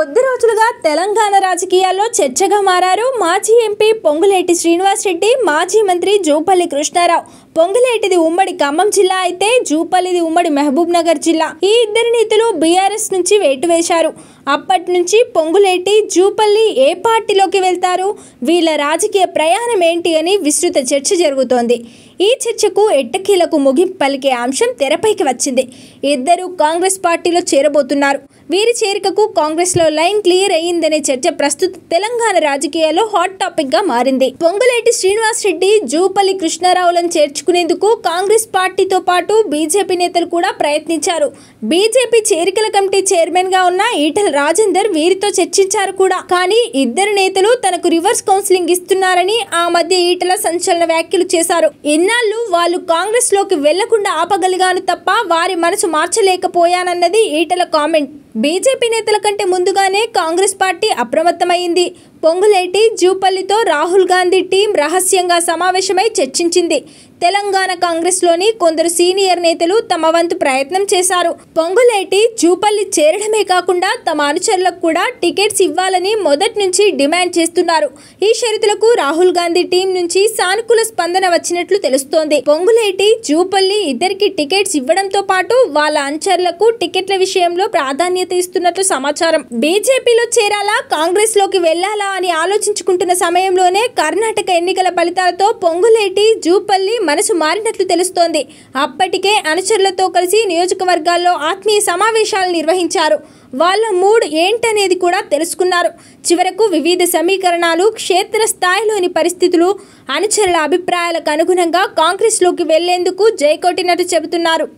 కొద్ది రోజులుగా తెలంగాణ రాజకీయాల్లో చర్చగా మారారు మాజీ ఎంపీ పొంగులేటి శ్రీనివాసరెడ్డి మాజీ మంత్రి జూపల్లి కృష్ణారావు పొంగులేటిది ఉమ్మడి ఖమ్మం జిల్లా అయితే జూపల్లిది ఉమ్మడి మహబూబ్ నగర్ జిల్లా ఈ ఇద్దరి నేతలు బీఆర్ఎస్ నుంచి వేటు వేశారు అప్పటి నుంచి పొంగులేటి జూపల్లి ఏ పార్టీలోకి వెళ్తారు వీళ్ళ రాజకీయ ప్రయాణం ఏంటి అని విస్తృత చర్చ జరుగుతోంది ఈ చర్చకు ఎట్టకీలకు ముగింపు పలికే అంశం తెరపైకి వచ్చింది ఇద్దరు కాంగ్రెస్ పార్టీలో చేరబోతున్నారు వీరి చేరికకు కాంగ్రెస్లో లైన్ క్లియర్ అయ్యిందనే చర్చ ప్రస్తుత తెలంగాణ రాజకీయాల్లో హాట్ టాపిక్గా మారింది పొంగులేటి శ్రీనివాస్ రెడ్డి జూపల్లి కృష్ణారావులను చేర్చుకునేందుకు కాంగ్రెస్ పార్టీతో పాటు బీజేపీ నేతలు కూడా ప్రయత్నించారు బీజేపీ చేరికల కమిటీ చైర్మన్గా ఉన్న ఈటల రాజేందర్ వీరితో చర్చించారు కూడా కానీ ఇద్దరు నేతలు తనకు రివర్స్ కౌన్సిలింగ్ ఇస్తున్నారని ఆ మధ్య ఈటల సంచలన వ్యాఖ్యలు చేశారు ఇన్న ఇన్నాళ్ళు వాళ్ళు కాంగ్రెస్లోకి వెళ్లకుండా ఆపగలిగాను తప్ప వారి మనసు మార్చలేకపోయానన్నది ఈటల కామెంట్ బీజేపీ నేతల కంటే ముందుగానే కాంగ్రెస్ పార్టీ అప్రమత్తమైంది పొంగులేటి జూపల్లితో రాహుల్ గాంధీ టీం రహస్యంగా సమావేశమై చర్చించింది తెలంగాణ కాంగ్రెస్లోని కొందరు సీనియర్ నేతలు తమ వంతు ప్రయత్నం చేశారు పొంగులేటి జూపల్లి చేరడమే కాకుండా తమ అనుచరులకు కూడా టికెట్స్ ఇవ్వాలని మొదటి నుంచి డిమాండ్ చేస్తున్నారు ఈ షరతులకు రాహుల్ గాంధీ టీం నుంచి సానుకూల స్పందన వచ్చినట్లు తెలుస్తోంది పొంగులేటి జూపల్లి ఇద్దరికి టికెట్స్ ఇవ్వడంతో పాటు వాళ్ళ అనుచరులకు టికెట్ల విషయంలో ప్రాధాన్యత ఇస్తున్నట్లు సమాచారం బీజేపీలో చేరాలా కాంగ్రెస్ లోకి వెళ్లాలా అని ఆలోచించుకుంటున్న సమయంలోనే కర్ణాటక ఎన్నికల ఫలితాలతో పొంగులేటి జూపల్లి మనసు మారినట్లు తెలుస్తోంది అప్పటికే అనుచరులతో కలిసి నియోజకవర్గాల్లో ఆత్మీయ సమావేశాలు నిర్వహించారు వాళ్ళ మూడ్ ఏంటనేది కూడా తెలుసుకున్నారు చివరకు వివిధ సమీకరణాలు క్షేత్రస్థాయిలోని పరిస్థితులు అనుచరుల అభిప్రాయాలకు అనుగుణంగా కాంగ్రెస్లోకి వెళ్లేందుకు జయకొట్టినట్టు చెబుతున్నారు